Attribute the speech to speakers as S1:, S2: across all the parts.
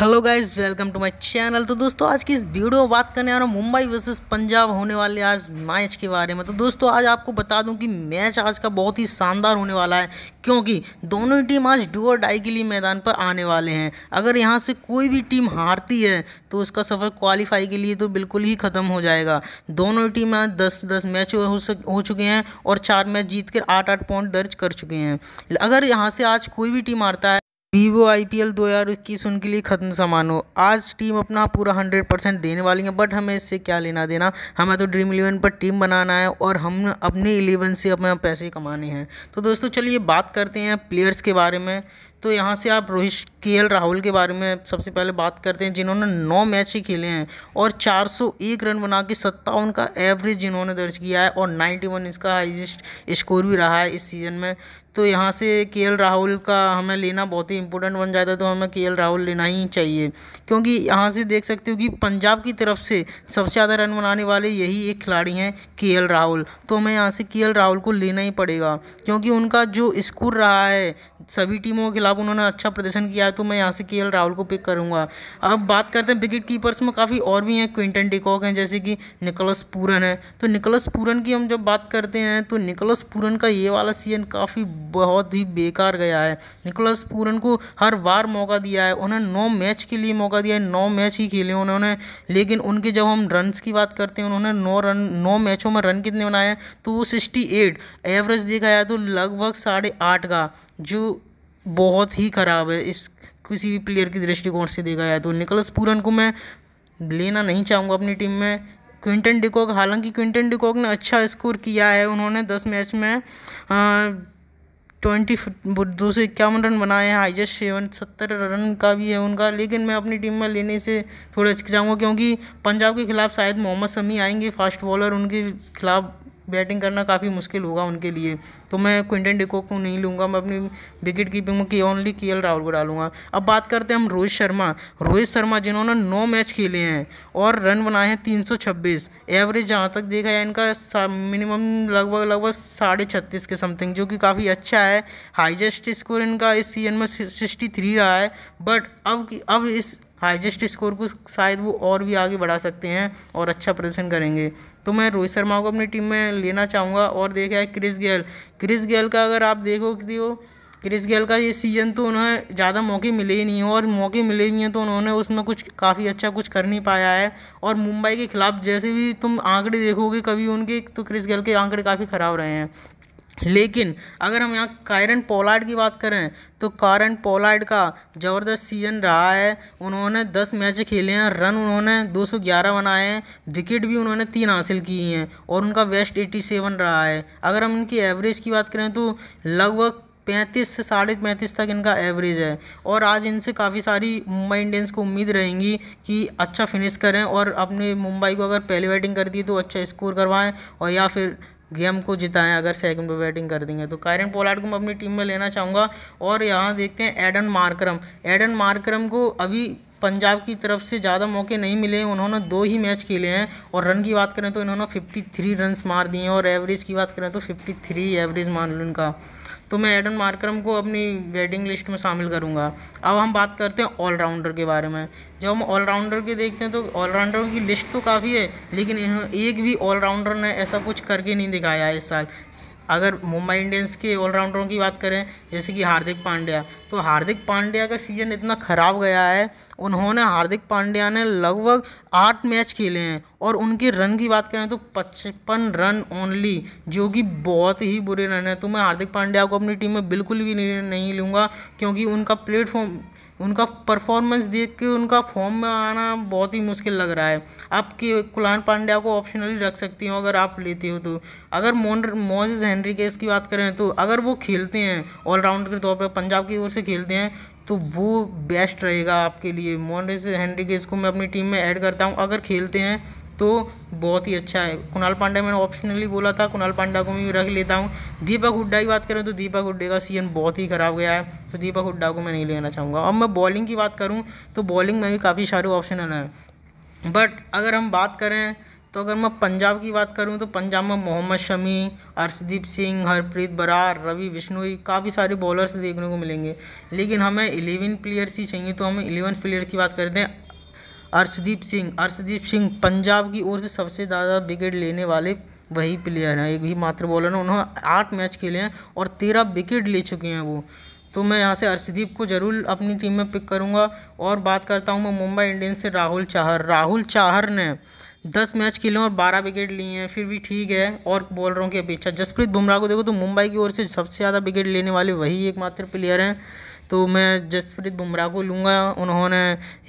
S1: hello guys welcome to my channel तो दोस्तों आज की इस वीडियो में बात करने आ रहा हूँ मुंबई वर्सेस पंजाब होने वाले आज मैच के बारे में तो दोस्तों आज आपको बता दूं कि मैच आज का बहुत ही शानदार होने वाला है क्योंकि दोनों ही टीम आज डू और डाई के लिए मैदान पर आने वाले हैं अगर यहाँ से कोई भी टीम हारती है तो उसका सफ़र क्वालिफाई के लिए तो बिल्कुल ही ख़त्म हो जाएगा दोनों ही टीम आज दस दस मैच हो, हो चुके हैं और चार मैच जीत कर आठ आठ पॉइंट दर्ज कर चुके हैं अगर यहाँ से आज कोई भी टीम हारता है वीवो हजार इक्कीस उनके लिए खत्म सामान हो आज टीम अपना पूरा हंड्रेड परसेंट देने वाली है बट हमें इससे क्या लेना देना हमें तो ड्रीम इलेवन पर टीम बनाना है और हम अपने इलेवन से अपने पैसे कमाने हैं तो दोस्तों चलिए बात करते हैं प्लेयर्स के बारे में तो यहाँ से आप रोहित के एल राहुल के बारे में सबसे पहले बात करते हैं जिन्होंने नौ मैच ही खेले हैं और 401 रन बना के सत्तावन का एवरेज जिन्होंने दर्ज किया है और 91 इसका हाइस्ट स्कोर भी रहा है इस सीज़न में तो यहाँ से के एल राहुल का हमें लेना बहुत ही इंपॉर्टेंट बन जाता है तो हमें के एल राहुल लेना ही चाहिए क्योंकि यहाँ से देख सकते हो कि पंजाब की तरफ से सबसे ज़्यादा रन बनाने वाले यही एक खिलाड़ी हैं के एल राहुल तो हमें यहाँ से के एल राहुल को लेना ही पड़ेगा क्योंकि उनका जो स्कोर रहा है सभी टीमों के खिलाफ उन्होंने अच्छा प्रदर्शन किया है तो मैं यहाँ से के राहुल को पिक करूँगा अब बात करते हैं विकेट कीपर्स में काफ़ी और भी हैं क्विंटन डिकॉक हैं जैसे कि निकोलस पूरन है तो निकोलस पूरन की हम जब बात करते हैं तो निकोलस पूरन का ये वाला सीजन काफ़ी बहुत ही बेकार गया है निकोलस पूरन को हर बार मौका दिया है उन्होंने नौ मैच के लिए मौका दिया है नौ मैच ही खेले उन्होंने लेकिन उनके जब हम रन की बात करते हैं उन्होंने नौ रन नौ मैचों में रन कितने बनाए हैं तो सिक्सटी एवरेज देखा जाए तो लगभग साढ़े आठ का जो बहुत ही ख़राब है इस किसी भी प्लेयर की दृष्टिकोण से देखा जाए तो निकोलस पूरन को मैं लेना नहीं चाहूँगा अपनी टीम में क्विंटन डिकॉक हालांकि क्विंटन डिकॉक ने अच्छा स्कोर किया है उन्होंने दस मैच में ट्वेंटी दो सौ इक्यावन रन बनाए हैं हाइजेस्ट सेवन सत्तर रन का भी है उनका लेकिन मैं अपनी टीम में लेने से थोड़ा हिचकिचाऊँगा क्योंकि पंजाब के खिलाफ शायद मोहम्मद समी आएंगे फास्ट बॉलर उनके खिलाफ बैटिंग करना काफ़ी मुश्किल होगा उनके लिए तो मैं क्विंटन डिकोक को नहीं लूँगा मैं अपनी विकेट कीपिंग की ओनली के राहुल को डालूंगा अब बात करते हैं हम रोहित शर्मा रोहित शर्मा जिन्होंने नौ मैच खेले हैं और रन बनाए हैं तीन सौ छब्बीस एवरेज जहाँ तक देखा जाए इनका मिनिमम लगभग लगभग साढ़े छत्तीस के समथिंग जो कि काफ़ी अच्छा है हाइजेस्ट स्कोर इनका इस सीजन में सिक्सटी थ्री रहा है बट अब अब इस हाइजेस्ट स्कोर को शायद वो और भी आगे बढ़ा सकते हैं और अच्छा प्रदर्शन करेंगे तो मैं रोहित शर्मा को अपनी टीम में लेना चाहूँगा और देखा है क्रिस गेल क्रिस गेल का अगर आप देखो कि वो क्रिस गेल का ये सीजन तो उन्हें ज़्यादा मौके मिले ही नहीं हैं और मौके मिले भी हैं तो उन्होंने उसमें कुछ काफ़ी अच्छा कुछ कर नहीं पाया है और मुंबई के खिलाफ जैसे भी तुम आंकड़े देखोगे कभी उनके तो क्रिस गेल के आंकड़े काफ़ी ख़राब रहे हैं लेकिन अगर हम यहाँ कायरन पोलार्ड की बात करें तो कारन पोलार्ड का ज़बरदस्त सीजन रहा है उन्होंने दस मैच खेले हैं रन उन्होंने 211 बनाए हैं विकेट भी उन्होंने तीन हासिल किए हैं और उनका वेस्ट 87 रहा है अगर हम इनकी एवरेज की बात करें तो लगभग पैंतीस से साढ़े पैंतीस तक इनका एवरेज है और आज इनसे काफ़ी सारी मुंबई इंडियंस को उम्मीद रहेंगी कि अच्छा फिनिश करें और अपने मुंबई को अगर पहले बैटिंग कर दी तो अच्छा स्कोर करवाएं और या फिर गेम को जिताएं अगर सेकंड पे बैटिंग कर देंगे तो कायरन पोलार्ड को मैं अपनी टीम में लेना चाहूँगा और यहाँ देखते हैं एडन मार्करम एडन मार्करम को अभी पंजाब की तरफ से ज़्यादा मौके नहीं मिले उन्होंने दो ही मैच खेले हैं और रन की बात करें तो इन्होंने 53 रन्स मार दिए हैं और एवरेज की बात करें तो 53 एवरेज मान लो इनका तो मैं एडन मार्करम को अपनी बैटिंग लिस्ट में शामिल करूंगा अब हम बात करते हैं ऑलराउंडर के बारे में जब हम ऑलराउंडर के देखते हैं तो ऑलराउंडरों की लिस्ट तो काफ़ी है लेकिन एक भी ऑलराउंडर ने ऐसा कुछ करके नहीं दिखाया इस साल अगर मुंबई इंडियंस के ऑलराउंडरों की बात करें जैसे कि हार्दिक पांड्या तो हार्दिक पांड्या का सीज़न इतना ख़राब गया है उन्होंने हार्दिक पांड्या ने लगभग आठ मैच खेले हैं और उनके रन की बात करें तो पचपन रन ओनली जो कि बहुत ही बुरे रन है तो मैं हार्दिक पांड्या को अपनी टीम में बिल्कुल भी नहीं लूँगा क्योंकि उनका प्लेटफॉर्म उनका परफॉर्मेंस देख के उनका फॉर्म में आना बहुत ही मुश्किल लग रहा है आप कि कुलान पांड्या को ऑप्शनली रख सकती हो अगर आप लेते हो तो अगर मोन मोजिस हेनरी केस की बात करें तो अगर वो खेलते हैं ऑलराउंडर के तौर पर पंजाब की ओर से खेलते हैं तो वो बेस्ट रहेगा आपके लिए मोनरिस हेनरी केस को मैं अपनी टीम में ऐड करता हूँ अगर खेलते हैं तो बहुत ही अच्छा है कुणाल पांडे मैंने ऑप्शनली बोला था कुणाल पांडा को मैं रख लेता हूँ दीपक हुड्डा की बात करें तो दीपक हुड्डे का सीजन बहुत ही ख़राब गया है तो दीपक हुड्डा को मैं नहीं लेना चाहूँगा अब मैं बॉलिंग की बात करूँ तो बॉलिंग में भी काफ़ी सारे ऑप्शन हैं बट अगर हम बात करें तो अगर मैं पंजाब की बात करूं तो पंजाब में मोहम्मद शमी अर्शदीप सिंह हरप्रीत बरार रवि बिश्नोई काफ़ी सारे बॉलर्स देखने को मिलेंगे लेकिन हमें इलेवन प्लेयर्स ही चाहिए तो हम इलेवन प्लेयर की बात करते हैं अर्शदीप सिंह अर्शदीप सिंह पंजाब की ओर से सबसे ज़्यादा विकेट लेने वाले वही प्लेयर हैं एक भी मात्र बॉलर हैं उन्होंने आठ मैच खेले हैं और तेरह विकेट ले चुके हैं वो तो मैं यहाँ से अर्शदीप को ज़रूर अपनी टीम में पिक करूँगा और बात करता हूँ मैं मुंबई इंडियंस से राहुल चाहर राहुल चाहर ने दस मैच खेले और बारह विकेट लिए हैं फिर भी ठीक है और बॉलरों की अपेक्षा जसप्रीत बुमराह को देखो तो मुंबई की ओर से सबसे ज़्यादा विकेट लेने वाले वही एकमात्र प्लेयर हैं तो मैं जसप्रीत बुमराह को लूँगा उन्होंने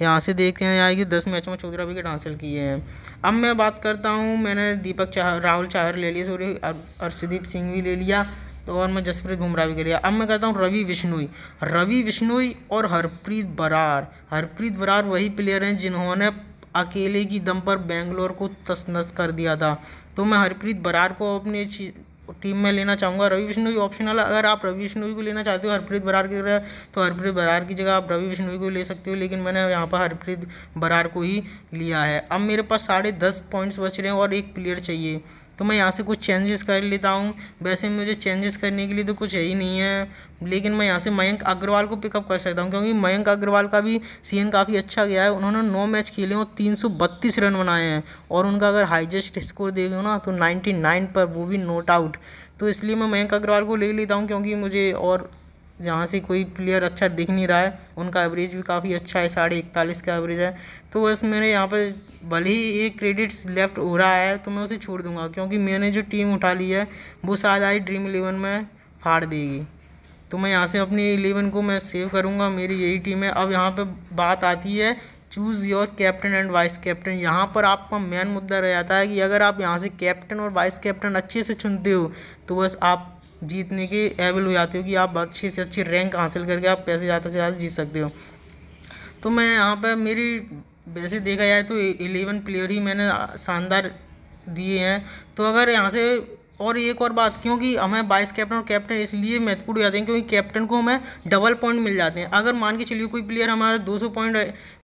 S1: यहाँ से देखे हैं यहाँ कि दस मैचों में चौदह विकेट हासिल किए हैं अब मैं बात करता हूँ मैंने दीपक चाह राहुल चाहर ले लिया सॉरी अर्षदीप सिंह भी ले लिया तो और मैं जसप्रीत बुमराह भी लिया अब मैं कहता हूँ रवि विश्नोई रवि विश्नोई और हरप्रीत बरार हरप्रीत बरार वही प्लेयर हैं जिन्होंने अकेले की दम पर बेंगलोर को तस नस कर दिया था तो मैं हरप्रीत बरार को अपने टीम में लेना चाहूँगा रवि बिश्नोई ऑप्शनल है अगर आप रवि बिश्नोई को लेना चाहते हो हरप्रीत बरार की तरह तो हरप्रीत बरार की जगह आप रवि बिश्नोई को ले सकते हो लेकिन मैंने यहाँ पर हरप्रीत बरार को ही लिया है अब मेरे पास साढ़े दस पॉइंट्स बच रहे हैं और एक प्लेयर चाहिए तो मैं यहाँ से कुछ चेंजेस कर लेता हूँ वैसे मुझे चेंजेस करने के लिए तो कुछ है ही नहीं है लेकिन मैं यहाँ से मयंक अग्रवाल को पिकअप कर सकता हूँ क्योंकि मयंक अग्रवाल का भी सीन काफ़ी अच्छा गया है उन्होंने नौ मैच खेले और तीन रन बनाए हैं और उनका अगर हाईजेस्ट स्कोर देखो ना तो नाइन्टी पर वो भी नोट आउट तो इसलिए मैं मयंक अग्रवाल को ले लेता हूँ क्योंकि मुझे और जहाँ से कोई प्लेयर अच्छा दिख नहीं रहा है उनका एवरेज भी काफ़ी अच्छा है साढ़े इकतालीस का एवरेज है तो बस मेरे यहाँ पर भले ही एक क्रेडिट्स लेफ्ट हो रहा है तो मैं उसे छोड़ दूंगा क्योंकि मैंने जो टीम उठा ली है वो शायद आई ड्रीम इलेवन में फाड़ देगी तो मैं यहाँ से अपनी इलेवन को मैं सेव करूँगा मेरी यही टीम है अब यहाँ पर बात आती है choose your captain and vice captain यहाँ पर आपका मेन मुद्दा रह जाता है कि अगर आप यहाँ से कैप्टन और वाइस कैप्टन अच्छे से चुनते हो तो बस आप जीतने के एबल हो जाते हो कि आप अच्छे से अच्छे रैंक हासिल करके आप पैसे ज़्यादा से ज़्यादा जीत सकते हो तो मैं यहाँ पर मेरी वैसे देखा जाए तो एलेवन प्लेयर ही मैंने शानदार दिए हैं तो अगर यहाँ से और एक और बात क्योंकि हमें बाइस कैप्टन और कैप्टन इसलिए महत्वपूर्ण हो जाते हैं क्योंकि कैप्टन को हमें डबल पॉइंट मिल जाते हैं अगर मान के चलिए कोई प्लेयर हमारा 200 पॉइंट